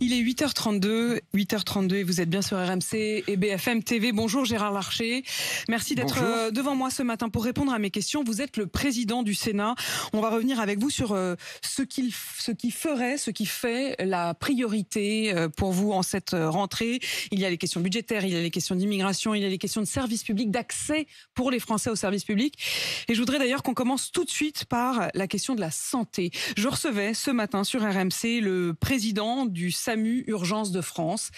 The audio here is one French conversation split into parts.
Il est 8h32, 8h32 et vous êtes bien sur RMC et BFM TV. Bonjour Gérard Larcher. Merci d'être euh, devant moi ce matin pour répondre à mes questions. Vous êtes le président du Sénat. On va revenir avec vous sur euh, ce qui, ce qui ferait, ce qui fait la priorité euh, pour vous en cette rentrée. Il y a les questions budgétaires, il y a les questions d'immigration, il y a les questions de services publics, d'accès pour les Français aux services publics. Et je voudrais d'ailleurs qu'on commence tout de suite par la question de la santé. Je recevais ce matin sur RMC le président du Sénat SAMU Urgence de France,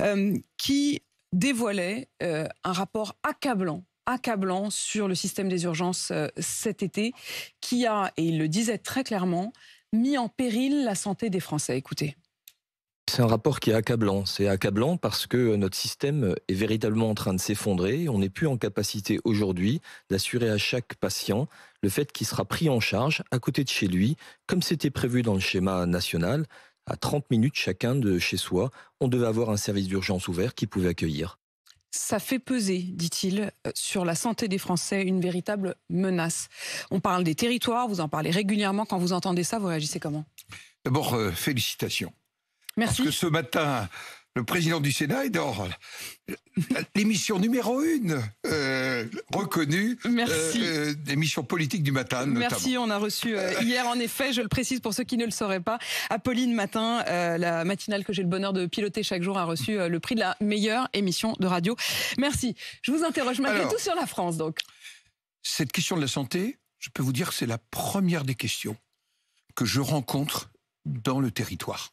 euh, qui dévoilait euh, un rapport accablant accablant sur le système des urgences euh, cet été, qui a, et il le disait très clairement, mis en péril la santé des Français. Écoutez. C'est un rapport qui est accablant. C'est accablant parce que notre système est véritablement en train de s'effondrer. On n'est plus en capacité aujourd'hui d'assurer à chaque patient le fait qu'il sera pris en charge à côté de chez lui, comme c'était prévu dans le schéma national, à 30 minutes chacun de chez soi, on devait avoir un service d'urgence ouvert qui pouvait accueillir. Ça fait peser, dit-il, euh, sur la santé des Français une véritable menace. On parle des territoires, vous en parlez régulièrement. Quand vous entendez ça, vous réagissez comment D'abord, euh, félicitations. Merci. Parce que ce matin, le président du Sénat est dans euh, l'émission numéro une euh, reconnue Merci. Euh, euh politique du matin. Merci, on a reçu hier en effet, je le précise pour ceux qui ne le sauraient pas, Apolline Matin, la matinale que j'ai le bonheur de piloter chaque jour, a reçu le prix de la meilleure émission de radio. Merci. Je vous interroge malgré tout sur la France donc. Cette question de la santé, je peux vous dire que c'est la première des questions que je rencontre dans le territoire.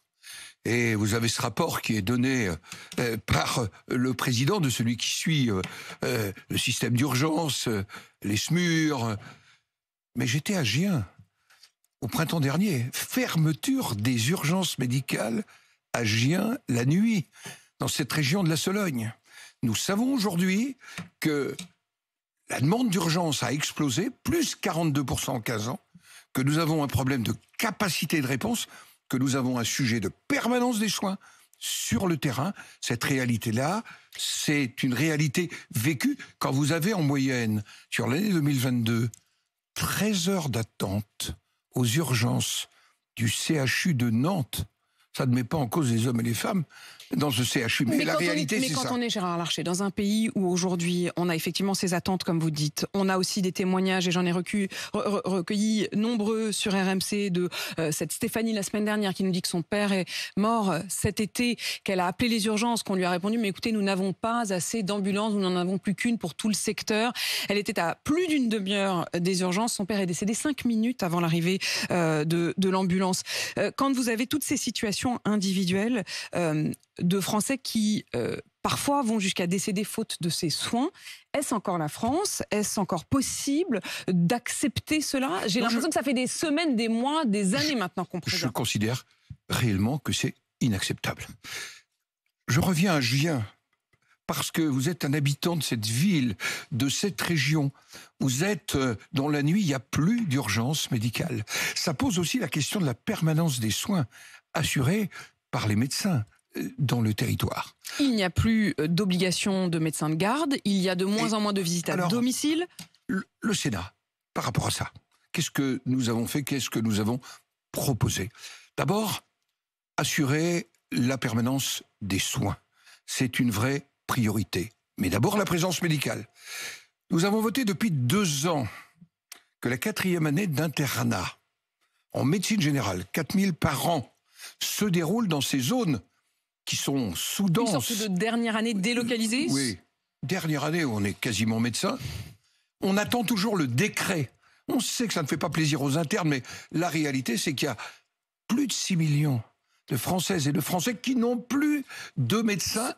Et vous avez ce rapport qui est donné euh, euh, par euh, le président de celui qui suit le système d'urgence, les SMUR. Mais j'étais à Gien au printemps dernier. Fermeture des urgences médicales à Gien la nuit, dans cette région de la Sologne. Nous savons aujourd'hui que la demande d'urgence a explosé, plus 42% en 15 ans, que nous avons un problème de capacité de réponse que nous avons un sujet de permanence des soins sur le terrain. Cette réalité-là, c'est une réalité vécue quand vous avez en moyenne, sur l'année 2022, 13 heures d'attente aux urgences du CHU de Nantes ça ne met pas en cause les hommes et les femmes dans ce CHU. Mais, la réalité, c'est ça. Mais quand on est Gérard Larcher, dans un pays où aujourd'hui on a effectivement ces attentes, comme vous dites, on a aussi des témoignages, et j'en ai recueilli, recueilli nombreux sur RMC, de euh, cette Stéphanie la semaine dernière qui nous dit que son père est mort euh, cet été, qu'elle a appelé les urgences, qu'on lui a répondu, mais écoutez, nous n'avons pas assez d'ambulances, nous n'en avons plus qu'une pour tout le secteur. Elle était à plus d'une demi-heure des urgences, son père est décédé cinq minutes avant l'arrivée euh, de, l'ambulance. quand vous avez toutes ces situations, individuels euh, de Français qui euh, parfois vont jusqu'à décéder faute de ces soins. Est-ce encore la France Est-ce encore possible d'accepter cela J'ai l'impression que ça fait des semaines, des mois, des années maintenant qu'on Je considère réellement que c'est inacceptable. Je reviens à Julien parce que vous êtes un habitant de cette ville, de cette région. Vous êtes euh, dans la nuit, il n'y a plus d'urgence médicale. Ça pose aussi la question de la permanence des soins assuré par les médecins euh, dans le territoire. Il n'y a plus euh, d'obligation de médecin de garde, il y a de moins en moins de visites à domicile. Le, Sénat, par rapport à ça, qu'est-ce que nous avons fait, qu'est-ce que nous avons proposé D'abord, assurer la permanence des soins. C'est une vraie priorité. Mais d'abord, la présence médicale. Nous avons voté depuis deux ans que la quatrième année d'internat en médecine générale, 4000 par an, se déroulent dans ces zones qui sont sous-denses. Une sorte de dernière année délocalisée Oui. Dernière année, où on est quasiment médecin. On attend toujours le décret. On sait que ça ne fait pas plaisir aux internes, mais la réalité, c'est qu'il y a plus de 6 millions de Françaises et de Français qui n'ont plus de médecins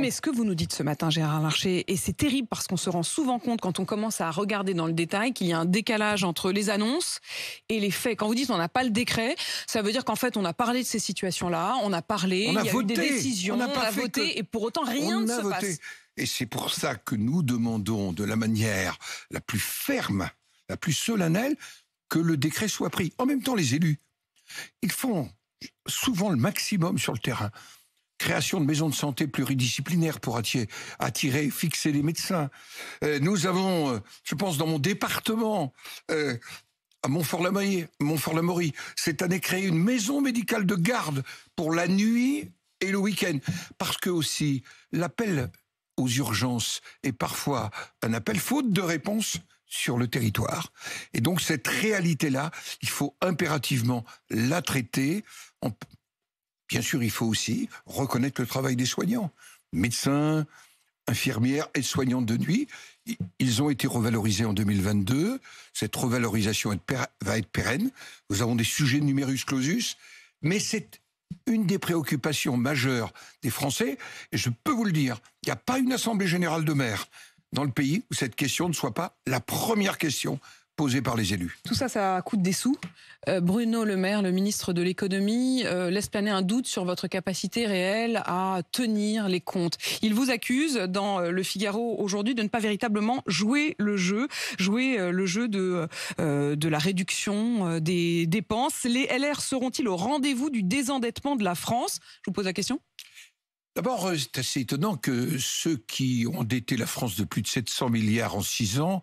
mais ce que vous nous dites ce matin, Gérard Larcher, et c'est terrible parce qu'on se rend souvent compte quand on commence à regarder dans le détail qu'il y a un décalage entre les annonces et les faits. Quand vous dites on n'a pas le décret, ça veut dire qu'en fait on a parlé de ces situations-là, on a parlé, on il y a eu des décisions, on a, pas voté, et pour autant rien on ne se voté. Et c'est pour ça que nous demandons de la manière la plus ferme, la plus solennelle, que le décret soit pris. En même temps, les élus, ils font souvent le maximum sur le terrain création de maisons de santé pluridisciplinaires pour attirer, attirer fixer les médecins. Euh, nous avons, euh, je pense, dans mon département, euh, à Montfort-la-Maurie, cette année créé une maison médicale de garde pour la nuit et le week-end. Parce que aussi, l'appel aux urgences est parfois un appel faute de réponse sur le territoire. Et donc cette réalité-là, il faut impérativement la traiter. Bien sûr, il faut aussi reconnaître le travail des soignants, médecins, infirmières, et soignants de nuit. Ils ont été revalorisés en 2022. Cette revalorisation va être pérenne. Nous avons des sujets de numerus clausus, mais c'est une des préoccupations majeures des Français. Et je peux vous le dire, il n'y a pas une assemblée générale de maires dans le pays où cette question ne soit pas la première question posé par les élus. Tout ça, ça coûte des sous. Euh, Bruno Le Maire, le ministre de l'économie, euh, laisse planer un doute sur votre capacité réelle à tenir les comptes. Il vous accuse dans euh, Le Figaro aujourd'hui de ne pas véritablement jouer le jeu, jouer le jeu de, de la réduction des dépenses. Les LR seront-ils au rendez-vous du désendettement de la France Je vous pose la question. D'abord, c'est assez étonnant que ceux qui ont endetté la France de plus de 700 milliards en 6 ans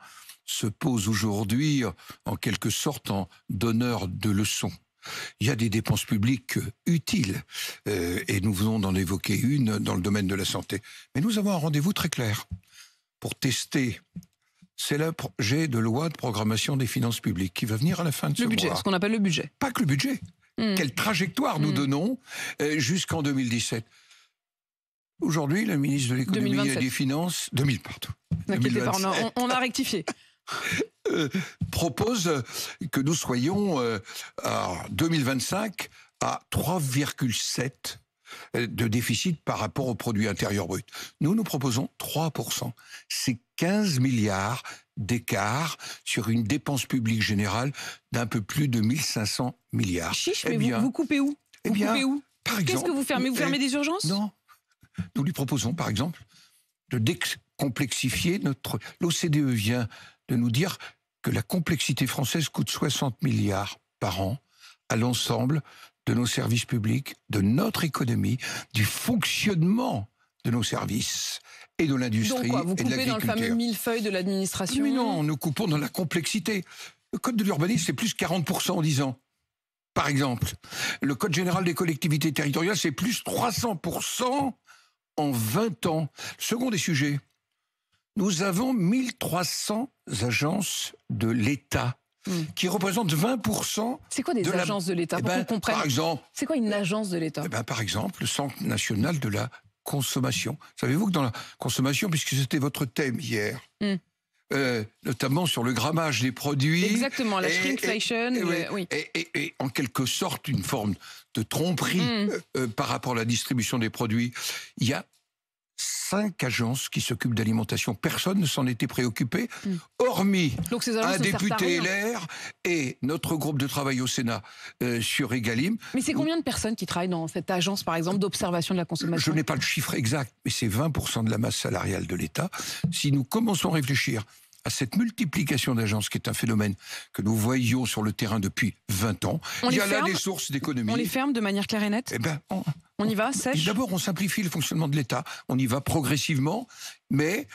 se pose aujourd'hui en quelque sorte en donneur de leçons. Il y a des dépenses publiques utiles, euh, et nous venons d'en évoquer une dans le domaine de la santé. Mais nous avons un rendez-vous très clair pour tester c'est le projet de loi de programmation des finances publiques qui va venir à la fin de ce budget, mois. Le budget, ce qu'on appelle le budget. Pas que le budget. Hmm. Quelle trajectoire nous hmm. donnons euh, jusqu'en 2017. Aujourd'hui, le ministre de l'économie et des finances, 2000, pardon. on, a, rectifié. Euh, propose que nous soyons en euh, 2025 à 3,7 de déficit par rapport au produit intérieur brut. Nous, nous proposons 3%. C'est 15 milliards d'écart sur une dépense publique générale d'un peu plus de 1500 milliards. Chiche, eh mais vous, coupez où eh Vous coupez où Qu'est-ce que vous fermez Vous eh, fermez des urgences Non. Nous lui proposons, par exemple, de décomplexifier notre... L'OCDE vient de nous dire que la complexité française coûte 60 milliards par an à l'ensemble de nos services publics, de notre économie, du fonctionnement de nos services et de l'industrie et de l'agriculture. dans le fameux millefeuille de l'administration Mais non, nous coupons dans la complexité. Le code de l'urbanisme, c'est plus 40% en 10 ans. Par exemple, le code général des collectivités territoriales, c'est plus 300% en 20 ans. Second des sujets, nous avons 1300 agences de l'État hmm. qui représentent 20%. C'est quoi des agences de l'État eh ben, Par exemple. C'est quoi une agence de l'État eh ben, Par exemple, le Centre national de la consommation. Savez-vous que dans la consommation, puisque c'était votre thème hier, hmm. euh, notamment sur le grammage des produits. Exactement, la et, shrinkflation. Et, en quelque sorte, une forme de tromperie hmm. euh, euh, par rapport à la distribution des produits. Il y a cinq agences qui s'occupent d'alimentation. Personne ne s'en était préoccupé, hmm. hormis un député hein. LR et notre groupe de travail au Sénat euh, sur Egalim. Mais c'est combien de personnes qui travaillent dans cette agence, par exemple, d'observation de la consommation Je n'ai pas le chiffre exact, mais c'est 20% de la masse salariale de l'État. Si nous commençons à réfléchir à cette multiplication d'agences qui est un phénomène que nous voyons sur le terrain depuis 20 ans. Il y a là des sources d'économie. On les ferme de manière claire et nette eh ben, on, y va, sèche D'abord, on simplifie le fonctionnement de l'État. On y va progressivement, mais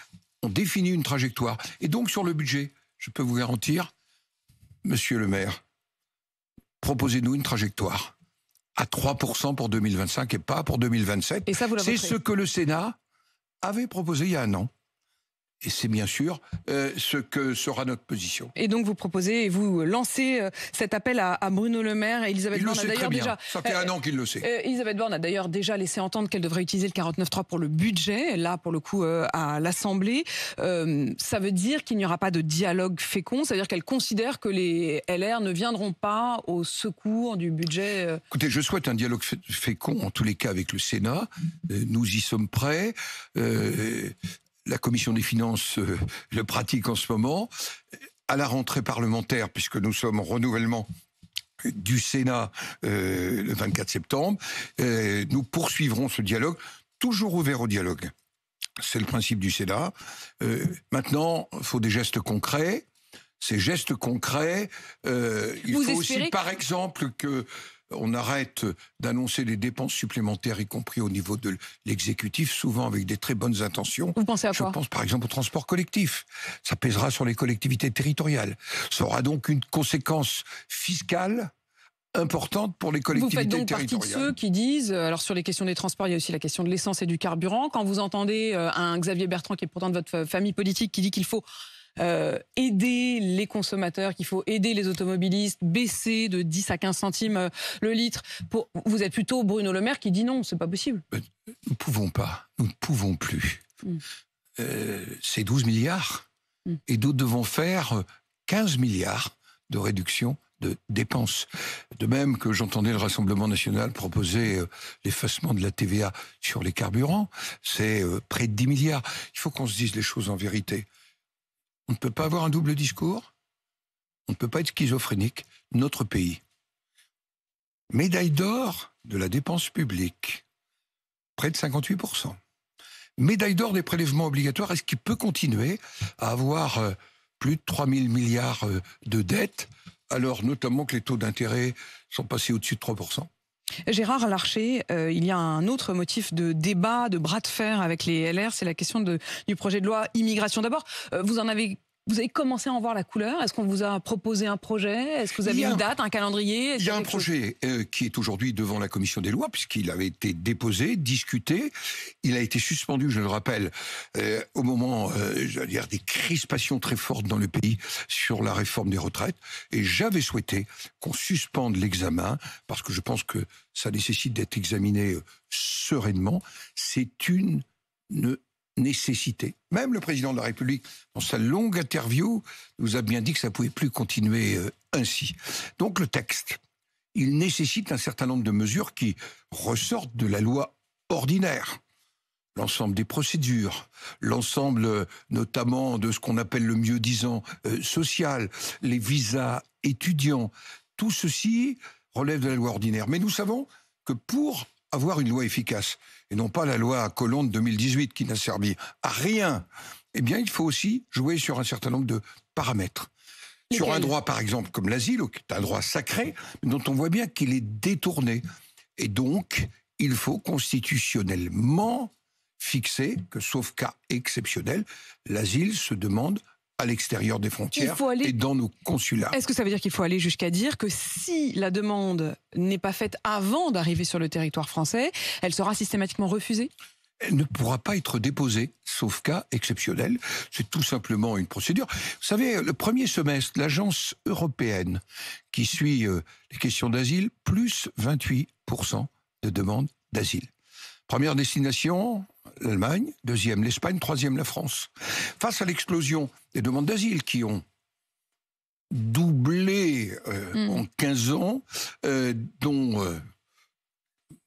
on définit une trajectoire. Et donc, sur le budget, je peux vous garantir, monsieur le maire, proposez-nous une trajectoire à 3% pour 2025 et pas pour 2027. C'est ce que le Sénat avait proposé il y a un an. Et c'est bien sûr euh, ce que sera notre position. Et donc vous proposez et vous lancez euh, cet appel à, Bruno Le Maire et Elisabeth Borne a d'ailleurs déjà. Ça fait euh, un an qu'il le sait. Elisabeth Borne a d'ailleurs déjà laissé entendre qu'elle devrait utiliser le 49.3 pour le budget, là pour le coup à l'Assemblée. ça veut dire qu'il n'y aura pas de dialogue fécond, cest à dire qu'elle considère que les LR ne viendront pas au secours du budget. Écoutez, je souhaite un dialogue fécond en tous les cas avec le Sénat. nous y sommes prêts la commission des finances euh, le pratique en ce moment. À la rentrée parlementaire, puisque nous sommes en renouvellement du Sénat euh, le 24 septembre, euh, nous poursuivrons ce dialogue, toujours ouvert au dialogue. C'est le principe du Sénat. maintenant, il faut des gestes concrets. Ces gestes concrets, il faut aussi, par exemple, que on arrête d'annoncer des dépenses supplémentaires, y compris au niveau de l'exécutif, souvent avec des très bonnes intentions. Vous pensez à quoi Je pense par exemple au transport collectif. Ça pèsera sur les collectivités territoriales. Ça aura donc une conséquence fiscale importante pour les collectivités territoriales. Vous faites donc partie de ceux qui disent, euh, alors sur les questions des transports, il y a aussi la question de l'essence et du carburant. Quand vous entendez euh, un Xavier Bertrand, qui est pourtant de votre famille politique, qui dit qu'il faut euh, aider les consommateurs, qu'il faut aider les automobilistes, baisser de 10 à 15 centimes euh, le litre. Vous êtes plutôt Bruno Le Maire qui dit non, c'est pas possible. Euh, nous ne pouvons pas, nous ne pouvons plus. Hmm. c'est 12 milliards. Hmm. Et nous devons faire 15 milliards de réduction de dépenses. De même que j'entendais le Rassemblement national proposer l'effacement de la TVA sur les carburants, c'est près de 10 milliards. Il faut qu'on se dise les choses en vérité. On ne peut pas avoir un double discours. On ne peut pas être schizophrénique. Notre pays. Médaille d'or de la dépense publique. Près de 58%. Médaille d'or des prélèvements obligatoires. Est-ce qu'il peut continuer à avoir euh, plus de 3 000 milliards euh, de dettes alors notamment que les taux d'intérêt sont passés au-dessus de 3%. Gérard Larcher, euh, il y a un autre motif de débat, de bras de fer avec les LR, c'est la question de, du projet de loi immigration. D'abord, euh, vous en avez vous avez commencé à en voir la couleur Est-ce qu'on vous a proposé un projet Est-ce que vous avez une date, un calendrier Il y a un projet euh, qui est aujourd'hui devant la commission des lois, puisqu'il avait été déposé, discuté. Il a été suspendu, je le rappelle, euh, au moment euh, dire, des crispations très fortes dans le pays sur la réforme des retraites. Et j'avais souhaité qu'on suspende l'examen, parce que je pense que ça nécessite d'être examiné sereinement. C'est une, une nécessité. Même le président de la République, dans sa longue interview, nous a bien dit que ça ne pouvait plus continuer euh, ainsi. Donc le texte, il nécessite un certain nombre de mesures qui ressortent de la loi ordinaire. L'ensemble des procédures, l'ensemble notamment de ce qu'on appelle le mieux-disant euh, social, les visas étudiants, tout ceci relève de la loi ordinaire. Mais nous savons que pour avoir une loi efficace, et non pas la loi à de 2018 qui n'a servi à rien, eh bien, il faut aussi jouer sur un certain nombre de paramètres. Sur un droit, par exemple, comme l'asile, qui est un droit sacré, dont on voit bien qu'il est détourné. Et donc, il faut constitutionnellement fixer que, sauf cas exceptionnel, l'asile se demande à l'extérieur des frontières et dans nos consulats. Est-ce que ça veut dire qu'il faut aller jusqu'à dire que si la demande n'est pas faite avant d'arriver sur le territoire français, elle sera systématiquement refusée elle ne pourra pas être déposée, sauf cas exceptionnel. C'est tout simplement une procédure. Vous savez, le premier semestre, l'agence européenne qui suit euh, les questions d'asile, plus 28% de demandes d'asile. Première destination, l'Allemagne, deuxième l'Espagne, troisième la France. Face à l'explosion des demandes d'asile qui ont doublé euh, mm. en 15 ans, euh, dont euh,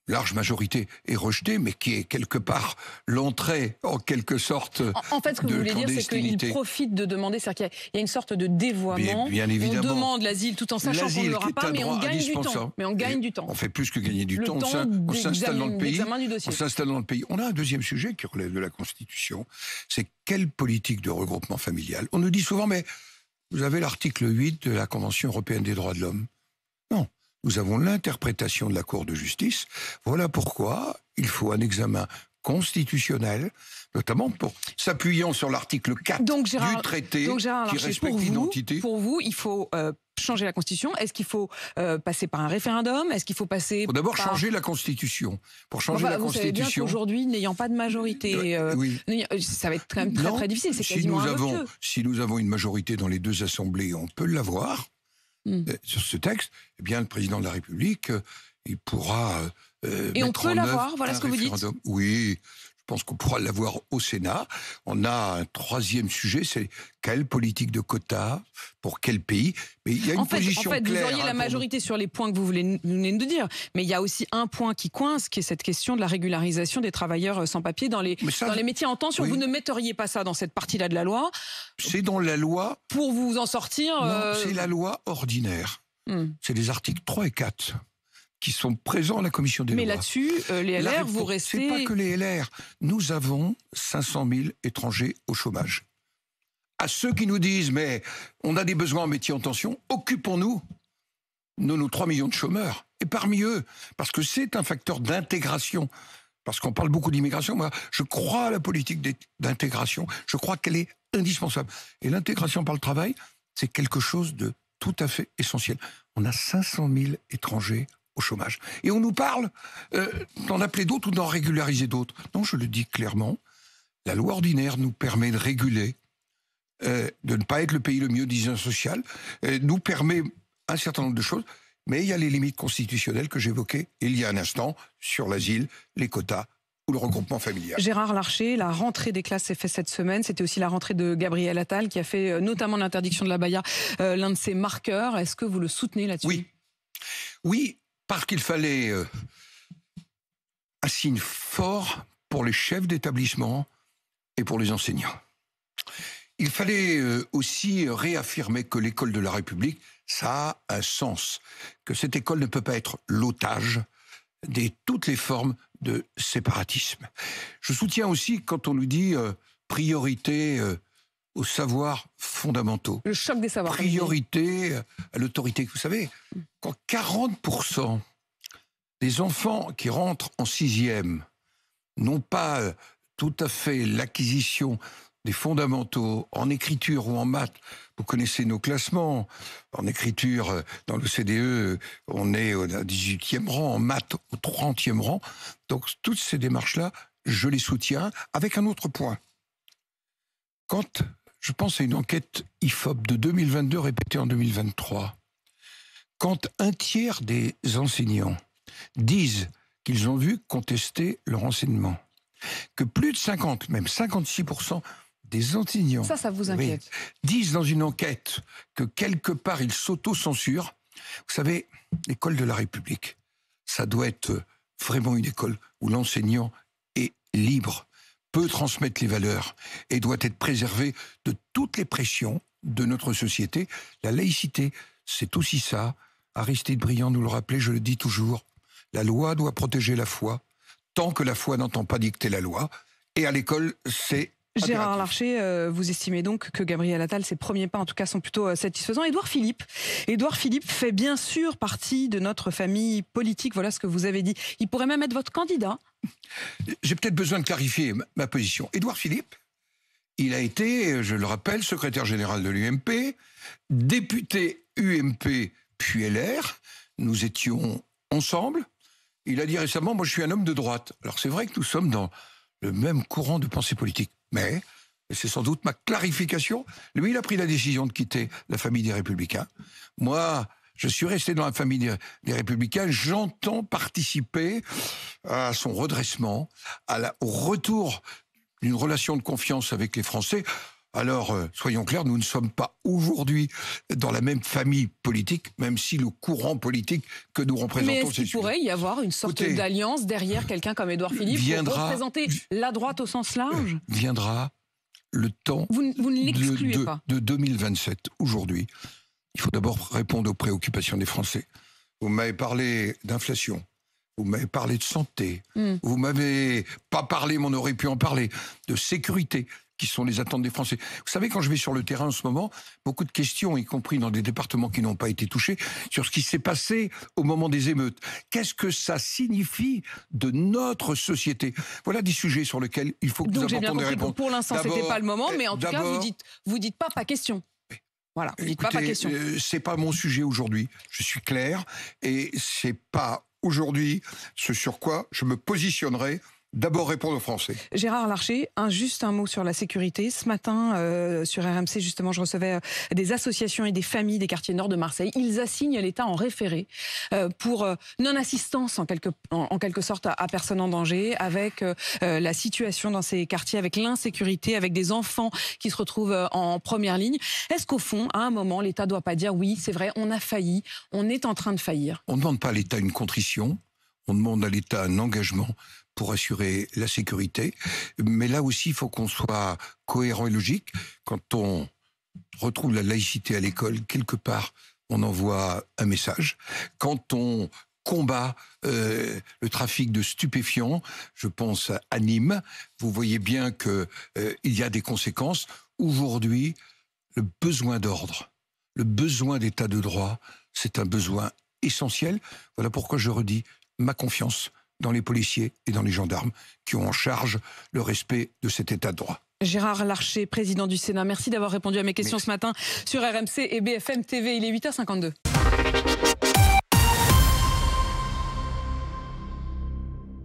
large majorité est rejetée, mais qui est quelque part l'entrée, en quelque sorte. En, en fait, ce que vous voulez dire, c'est qu'il profite de demander, c'est-à-dire qu'il y a une sorte de dévoiement. Bien, évidemment. On demande l'asile tout en sachant qu'on ne l'aura pas, mais on gagne du temps. Mais on gagne du temps. On fait plus que gagner du temps. on dans le pays. On s'installe dans le pays. On a un deuxième sujet qui relève de la Constitution. C'est quelle politique de regroupement familial On nous dit souvent, mais vous avez l'article 8 de la Convention européenne des droits de l'homme. Non nous avons l'interprétation de la Cour de justice. Voilà pourquoi il faut un examen constitutionnel, notamment pour s'appuyant sur l'article 4 du traité qui respecte l'identité. Pour vous, il faut euh, changer la Constitution Est-ce qu'il faut euh, passer par un référendum Est-ce qu'il faut passer pour d'abord changer la Constitution. Pour changer la Constitution. Aujourd'hui, n'ayant pas de majorité, euh, ça va être quand même très, très difficile. C'est si nous avons, Si nous avons une majorité dans les deux assemblées, on peut l'avoir. Mm. Euh, sur ce texte, eh bien, le président de la République, euh, il pourra. Euh, et on peut l'avoir, voilà ce que vous dites. Oui, je pense qu'on pourra l'avoir au Sénat. On a un troisième sujet, c'est quelle politique de quotas pour quel pays Mais il y a une en fait, en fait, Vous auriez la majorité sur les points que vous voulez, venez de dire, mais il y a aussi un point qui coince, qui est cette question de la régularisation des travailleurs euh, sans papier dans les, dans les métiers en tension. Vous ne metteriez pas ça dans cette partie-là de la loi C'est dans la loi. Pour vous en sortir. Euh, c'est la loi ordinaire. Hmm. C'est les articles 3 et 4 qui sont présents à la commission des Mais Mais là-dessus, euh, les LR, vous restez. C'est pas que les LR. Nous avons 500 000 étrangers au chômage. À ceux qui nous disent, mais on a des besoins en métier en tension, occupons-nous nous, nos 3 millions de chômeurs. Et parmi eux, parce que c'est un facteur d'intégration. Parce qu'on parle beaucoup d'immigration, moi, je crois à la politique d'intégration. Je crois qu'elle est indispensable. Et l'intégration par le travail, c'est quelque chose de tout à fait essentiel. On a 500 000 étrangers au chômage. Et on nous parle euh, d'en appeler d'autres ou d'en régulariser d'autres. Non, je le dis clairement, la loi ordinaire nous permet de réguler, euh, de ne pas être le pays le mieux disant social, euh, nous permet un certain nombre de choses, mais il y a les limites constitutionnelles que j'évoquais il y a un instant sur l'asile, les quotas, ou le regroupement familial. Gérard Larcher, la rentrée des classes s'est faite cette semaine. C'était aussi la rentrée de Gabriel Attal qui a fait notamment l'interdiction de la Baïa l'un de ses marqueurs. Est-ce que vous le soutenez là-dessus Oui. Oui, parce qu'il fallait euh, un signe fort pour les chefs d'établissement et pour les enseignants. Il fallait euh, aussi réaffirmer que l'école de la République, ça a un sens, que cette école ne peut pas être l'otage de toutes les formes de séparatisme. Je soutiens aussi quand on nous dit euh, priorité aux savoirs fondamentaux. Le choc des savoirs. Priorité à l'autorité. Vous savez, quand 40% des enfants qui rentrent en sixième n'ont pas euh, tout à fait l'acquisition des fondamentaux en écriture ou en maths. Vous connaissez nos classements. En écriture, euh, dans le CDE, euh, on est au 18e rang, en maths au 30e rang. Donc toutes ces démarches-là, je les soutiens, avec un autre point. Quand je pense à une enquête IFOP de 2022 répétée en 2023. Quand un tiers des enseignants disent qu'ils ont vu contester leur enseignement, que plus de 50, même 56% des enseignants disent dans une enquête que quelque part ils s'auto-censurent. Vous savez, l'école de la République, ça doit être vraiment une école où l'enseignant est libre peut transmettre les valeurs et doit être préservée de toutes les pressions de notre société. La laïcité, c'est aussi ça. Aristide Briand nous le rappelait, je le dis toujours. La loi doit protéger la foi, tant que la foi n'entend pas dicter la loi. Et à l'école, c'est Gérard Larcher, euh, vous estimez donc que Gabriel Attal, ses premiers pas en tout cas sont plutôt euh, satisfaisants. Édouard Philippe, Édouard Philippe fait bien sûr partie de notre famille politique, voilà ce que vous avez dit. Il pourrait même être votre candidat. J'ai peut-être besoin de clarifier ma position. Édouard Philippe, il a été, je le rappelle, secrétaire général de l'UMP, député UMP puis LR. Nous étions ensemble. Il a dit récemment, moi je suis un homme de droite. Alors c'est vrai que nous sommes dans le même courant de pensée politique. Mais, et c'est sans doute ma clarification, lui, il a pris la décision de quitter la famille des Républicains. Moi, je suis resté dans la famille des, Républicains. J'entends participer à son redressement, à au retour d'une relation de confiance avec les Français. Alors, euh, soyons clairs, nous ne sommes pas aujourd'hui dans la même famille politique, même si le courant politique que nous représentons... est-ce qu'il pourrait y avoir une sorte d'alliance derrière quelqu'un comme Édouard Philippe pour représenter la droite au sens large euh, Viendra le temps vous, ne de, pas. de 2027, aujourd'hui. Il faut d'abord répondre aux préoccupations des Français. Vous m'avez parlé d'inflation, vous m'avez parlé de santé, hmm. vous m'avez pas parlé, mais on aurait pu en parler, de sécurité qui sont les attentes des Français. Vous savez, quand je vais sur le terrain en ce moment, beaucoup de questions, y compris dans des départements qui n'ont pas été touchés, sur ce qui s'est passé au moment des émeutes. Qu'est-ce que ça signifie de notre société Voilà des sujets sur lesquels il faut que Donc nous apportons bien pour l'instant, c'était pas le moment, mais en eh, tout cas, vous dites, vous dites pas pas question. Voilà, vous dites pas pas question. Euh, c'est pas mon sujet aujourd'hui. Je suis clair et c'est pas aujourd'hui ce sur quoi je me positionnerai D'abord, répondre aux Français. Gérard Larcher, juste un mot sur la sécurité. Ce matin, euh, sur RMC, justement, je recevais euh, des associations et des familles des quartiers nord de Marseille. Ils assignent l'État en référé euh, pour non-assistance, en quelque, en, quelque sorte, à, à, personne en danger, avec la situation dans ces quartiers, avec l'insécurité, avec des enfants qui se retrouvent en première ligne. Est-ce qu'au fond, à un moment, l'État ne doit pas dire oui, c'est vrai, on a failli, on est en train de faillir On ne demande pas à l'État une contrition, on demande à l'État un engagement pour assurer la sécurité. Mais là aussi, il faut qu'on soit cohérent et logique. Quand on retrouve la laïcité à l'école, quelque part, on envoie un message. Quand on combat euh, le trafic de stupéfiants, je pense à Nîmes, vous voyez bien qu'il euh, y a des conséquences. Aujourd'hui, le besoin d'ordre, le besoin d'état de droit, c'est un besoin essentiel. Voilà pourquoi je redis ma confiance dans les policiers et dans les gendarmes qui ont en charge le respect de cet état de droit. Gérard Larcher, président du Sénat, merci d'avoir répondu à mes questions ce matin sur RMC et BFM TV. Il est 8h52.